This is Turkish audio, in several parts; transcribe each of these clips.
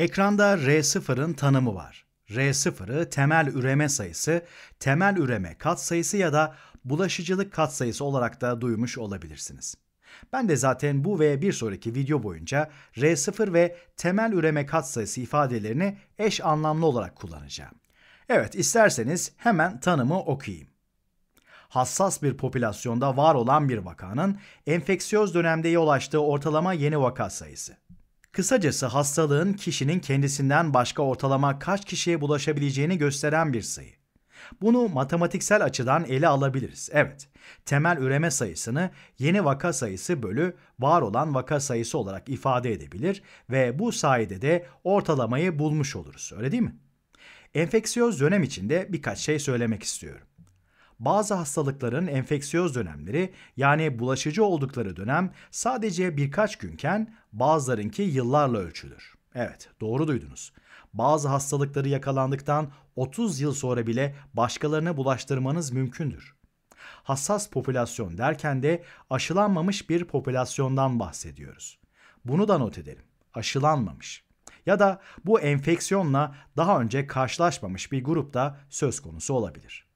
Ekranda R0'ın tanımı var. R0'ı temel üreme sayısı, temel üreme katsayısı ya da bulaşıcılık katsayısı olarak da duymuş olabilirsiniz. Ben de zaten bu ve bir sonraki video boyunca R0 ve temel üreme katsayısı ifadelerini eş anlamlı olarak kullanacağım. Evet isterseniz hemen tanımı okuyayım. Hassas bir popülasyonda var olan bir vakanın enfeksiyöz dönemde yol açtığı ortalama yeni vaka sayısı. Kısacası hastalığın kişinin kendisinden başka ortalama kaç kişiye bulaşabileceğini gösteren bir sayı. Bunu matematiksel açıdan ele alabiliriz. Evet, temel üreme sayısını yeni vaka sayısı bölü var olan vaka sayısı olarak ifade edebilir ve bu sayede de ortalamayı bulmuş oluruz. Öyle değil mi? Enfeksiyöz dönem içinde birkaç şey söylemek istiyorum bazı hastalıkların enfeksiyöz dönemleri yani bulaşıcı oldukları dönem sadece birkaç günken bazılarınki yıllarla ölçülür. Evet, doğru duydunuz. Bazı hastalıkları yakalandıktan 30 yıl sonra bile başkalarına bulaştırmanız mümkündür. Hassas popülasyon derken de aşılanmamış bir popülasyondan bahsediyoruz. Bunu da not edelim. Aşılanmamış ya da bu enfeksiyonla daha önce karşılaşmamış bir grupta söz konusu olabilir.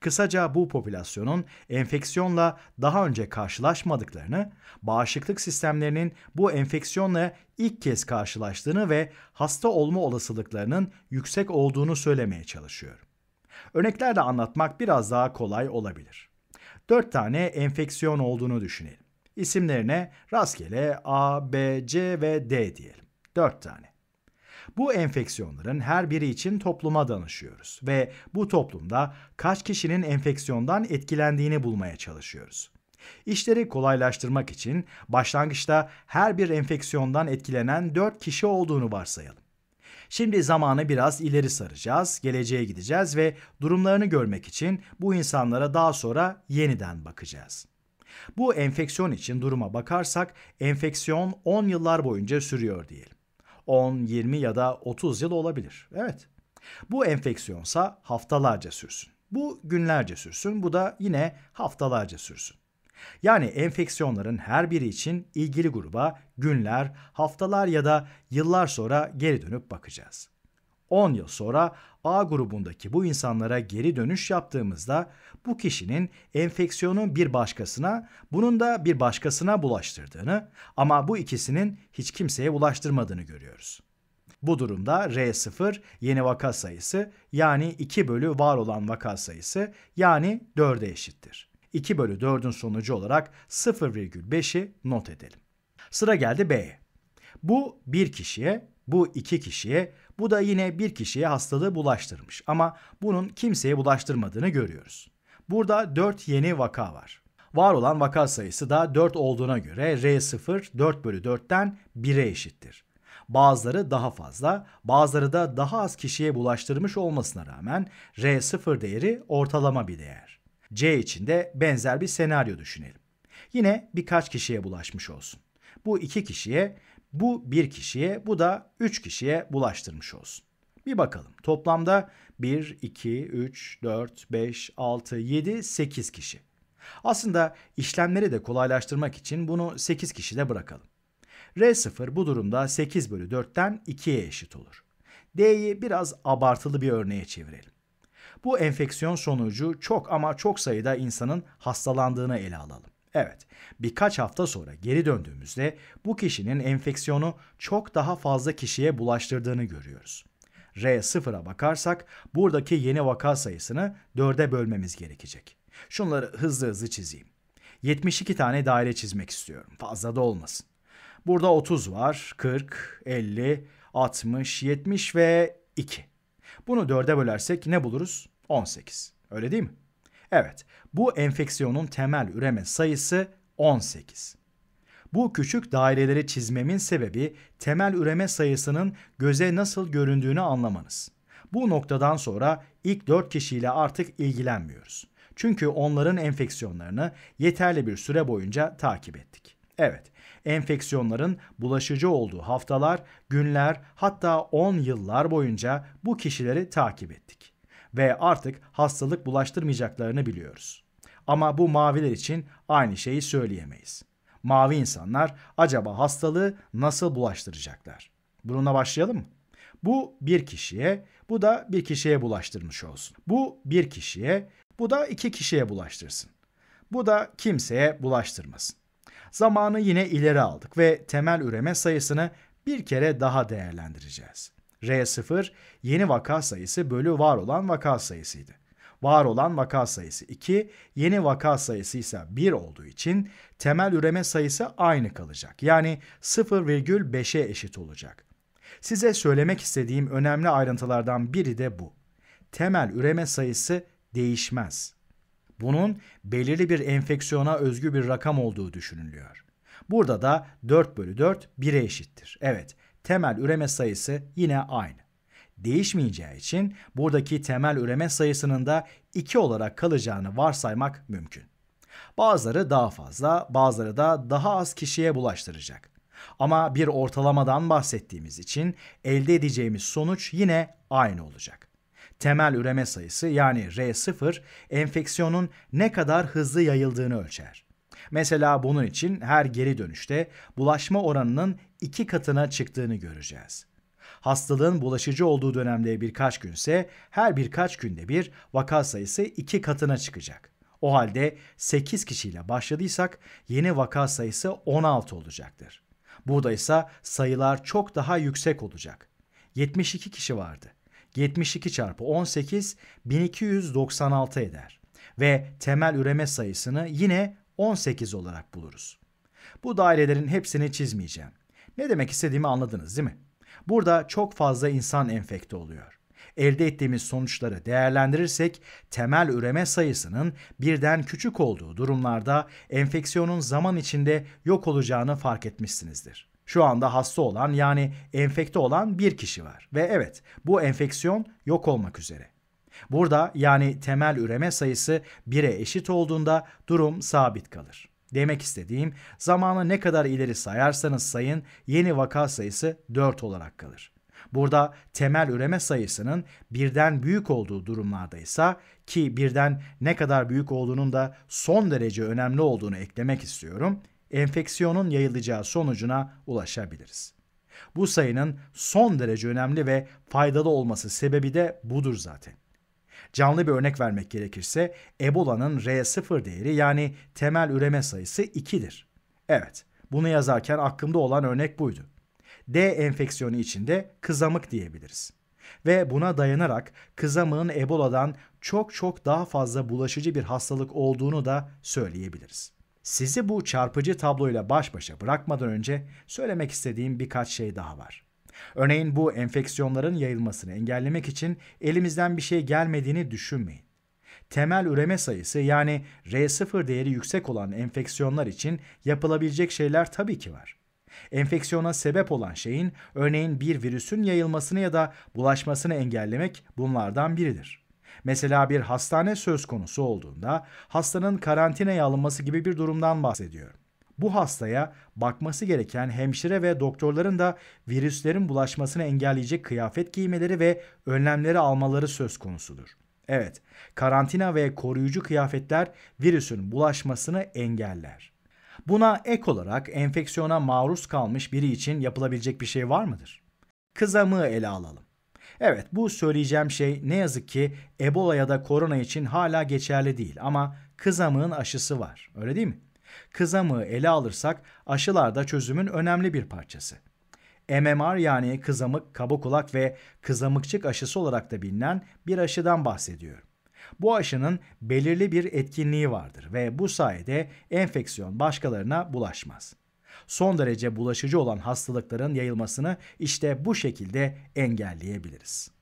Kısaca bu popülasyonun enfeksiyonla daha önce karşılaşmadıklarını, bağışıklık sistemlerinin bu enfeksiyonla ilk kez karşılaştığını ve hasta olma olasılıklarının yüksek olduğunu söylemeye çalışıyor. Örneklerle anlatmak biraz daha kolay olabilir. 4 tane enfeksiyon olduğunu düşünelim. İsimlerine rastgele A, B, C ve D diyelim. 4 tane. Bu enfeksiyonların her biri için topluma danışıyoruz ve bu toplumda kaç kişinin enfeksiyondan etkilendiğini bulmaya çalışıyoruz. İşleri kolaylaştırmak için başlangıçta her bir enfeksiyondan etkilenen 4 kişi olduğunu varsayalım. Şimdi zamanı biraz ileri saracağız, geleceğe gideceğiz ve durumlarını görmek için bu insanlara daha sonra yeniden bakacağız. Bu enfeksiyon için duruma bakarsak enfeksiyon 10 yıllar boyunca sürüyor diyelim. 10, 20 ya da 30 yıl olabilir. Evet. Bu enfeksiyonsa haftalarca sürsün. Bu günlerce sürsün, bu da yine haftalarca sürsün. Yani enfeksiyonların her biri için ilgili gruba günler, haftalar ya da yıllar sonra geri dönüp bakacağız. 10 yıl sonra A grubundaki bu insanlara geri dönüş yaptığımızda bu kişinin enfeksiyonu bir başkasına, bunun da bir başkasına bulaştırdığını ama bu ikisinin hiç kimseye bulaştırmadığını görüyoruz. Bu durumda R0 yeni vaka sayısı yani 2 bölü var olan vaka sayısı yani 4'e eşittir. 2 bölü 4'ün sonucu olarak 0,5'i not edelim. Sıra geldi B'ye. Bu bir kişiye, bu iki kişiye, bu da yine bir kişiye hastalığı bulaştırmış ama bunun kimseye bulaştırmadığını görüyoruz. Burada 4 yeni vaka var. Var olan vaka sayısı da 4 olduğuna göre R0 4 bölü 4'ten 1'e eşittir. Bazıları daha fazla, bazıları da daha az kişiye bulaştırmış olmasına rağmen R0 değeri ortalama bir değer. C için de benzer bir senaryo düşünelim. Yine birkaç kişiye bulaşmış olsun. Bu iki kişiye, bu bir kişiye, bu da üç kişiye bulaştırmış olsun. Bir bakalım. Toplamda 1, 2, 3, 4, 5, 6, 7, 8 kişi. Aslında işlemleri de kolaylaştırmak için bunu 8 kişide bırakalım. R0 bu durumda 8 bölü 4'ten 2'ye eşit olur. D'yi biraz abartılı bir örneğe çevirelim. Bu enfeksiyon sonucu çok ama çok sayıda insanın hastalandığını ele alalım. Evet, birkaç hafta sonra geri döndüğümüzde bu kişinin enfeksiyonu çok daha fazla kişiye bulaştırdığını görüyoruz. R0'a bakarsak buradaki yeni vaka sayısını 4'e bölmemiz gerekecek. Şunları hızlı hızlı çizeyim. 72 tane daire çizmek istiyorum. Fazla da olmasın. Burada 30 var, 40, 50, 60, 70 ve 2. Bunu 4'e bölersek ne buluruz? 18. Öyle değil mi? Evet, bu enfeksiyonun temel üreme sayısı 18. Bu küçük daireleri çizmemin sebebi temel üreme sayısının göze nasıl göründüğünü anlamanız. Bu noktadan sonra ilk 4 kişiyle artık ilgilenmiyoruz. Çünkü onların enfeksiyonlarını yeterli bir süre boyunca takip ettik. Evet, enfeksiyonların bulaşıcı olduğu haftalar, günler hatta 10 yıllar boyunca bu kişileri takip ettik ve artık hastalık bulaştırmayacaklarını biliyoruz. Ama bu maviler için aynı şeyi söyleyemeyiz. Mavi insanlar acaba hastalığı nasıl bulaştıracaklar? Bununla başlayalım mı? Bu bir kişiye, bu da bir kişiye bulaştırmış olsun. Bu bir kişiye, bu da iki kişiye bulaştırsın. Bu da kimseye bulaştırmasın. Zamanı yine ileri aldık ve temel üreme sayısını bir kere daha değerlendireceğiz. R0 yeni vaka sayısı bölü var olan vaka sayısıydı. Var olan vaka sayısı 2, yeni vaka sayısı ise 1 olduğu için temel üreme sayısı aynı kalacak. Yani 0,5'e eşit olacak. Size söylemek istediğim önemli ayrıntılardan biri de bu. Temel üreme sayısı değişmez. Bunun belirli bir enfeksiyona özgü bir rakam olduğu düşünülüyor. Burada da 4 bölü 4 1'e eşittir. Evet, temel üreme sayısı yine aynı. Değişmeyeceği için buradaki temel üreme sayısının da 2 olarak kalacağını varsaymak mümkün. Bazıları daha fazla, bazıları da daha az kişiye bulaştıracak. Ama bir ortalamadan bahsettiğimiz için elde edeceğimiz sonuç yine aynı olacak. Temel üreme sayısı yani R0 enfeksiyonun ne kadar hızlı yayıldığını ölçer. Mesela bunun için her geri dönüşte bulaşma oranının iki katına çıktığını göreceğiz. Hastalığın bulaşıcı olduğu dönemde birkaç günse her birkaç günde bir vaka sayısı iki katına çıkacak. O halde 8 kişiyle başladıysak yeni vaka sayısı 16 olacaktır. Burada ise sayılar çok daha yüksek olacak. 72 kişi vardı. 72 çarpı 18 1296 eder ve temel üreme sayısını yine 18 olarak buluruz. Bu dairelerin hepsini çizmeyeceğim. Ne demek istediğimi anladınız değil mi? Burada çok fazla insan enfekte oluyor. Elde ettiğimiz sonuçları değerlendirirsek temel üreme sayısının birden küçük olduğu durumlarda enfeksiyonun zaman içinde yok olacağını fark etmişsinizdir. Şu anda hasta olan yani enfekte olan bir kişi var ve evet bu enfeksiyon yok olmak üzere. Burada yani temel üreme sayısı 1'e eşit olduğunda durum sabit kalır. Demek istediğim zamanı ne kadar ileri sayarsanız sayın yeni vaka sayısı 4 olarak kalır. Burada temel üreme sayısının birden büyük olduğu durumlarda ise ki birden ne kadar büyük olduğunun da son derece önemli olduğunu eklemek istiyorum. Enfeksiyonun yayılacağı sonucuna ulaşabiliriz. Bu sayının son derece önemli ve faydalı olması sebebi de budur zaten. Canlı bir örnek vermek gerekirse Ebola'nın R0 değeri yani temel üreme sayısı 2'dir. Evet, bunu yazarken aklımda olan örnek buydu. D enfeksiyonu içinde kızamık diyebiliriz. Ve buna dayanarak kızamığın Ebola'dan çok çok daha fazla bulaşıcı bir hastalık olduğunu da söyleyebiliriz. Sizi bu çarpıcı tabloyla baş başa bırakmadan önce söylemek istediğim birkaç şey daha var. Örneğin bu enfeksiyonların yayılmasını engellemek için elimizden bir şey gelmediğini düşünmeyin. Temel üreme sayısı yani R0 değeri yüksek olan enfeksiyonlar için yapılabilecek şeyler tabii ki var. Enfeksiyona sebep olan şeyin örneğin bir virüsün yayılmasını ya da bulaşmasını engellemek bunlardan biridir. Mesela bir hastane söz konusu olduğunda hastanın karantinaya alınması gibi bir durumdan bahsediyorum. Bu hastaya bakması gereken hemşire ve doktorların da virüslerin bulaşmasını engelleyecek kıyafet giymeleri ve önlemleri almaları söz konusudur. Evet, karantina ve koruyucu kıyafetler virüsün bulaşmasını engeller. Buna ek olarak enfeksiyona maruz kalmış biri için yapılabilecek bir şey var mıdır? Kızamığı ele alalım. Evet bu söyleyeceğim şey ne yazık ki Ebola ya da korona için hala geçerli değil ama kızamığın aşısı var. Öyle değil mi? Kızamığı ele alırsak aşılar da çözümün önemli bir parçası. MMR yani kızamık, kabuk kulak ve kızamıkçık aşısı olarak da bilinen bir aşıdan bahsediyorum. Bu aşının belirli bir etkinliği vardır ve bu sayede enfeksiyon başkalarına bulaşmaz. Son derece bulaşıcı olan hastalıkların yayılmasını işte bu şekilde engelleyebiliriz.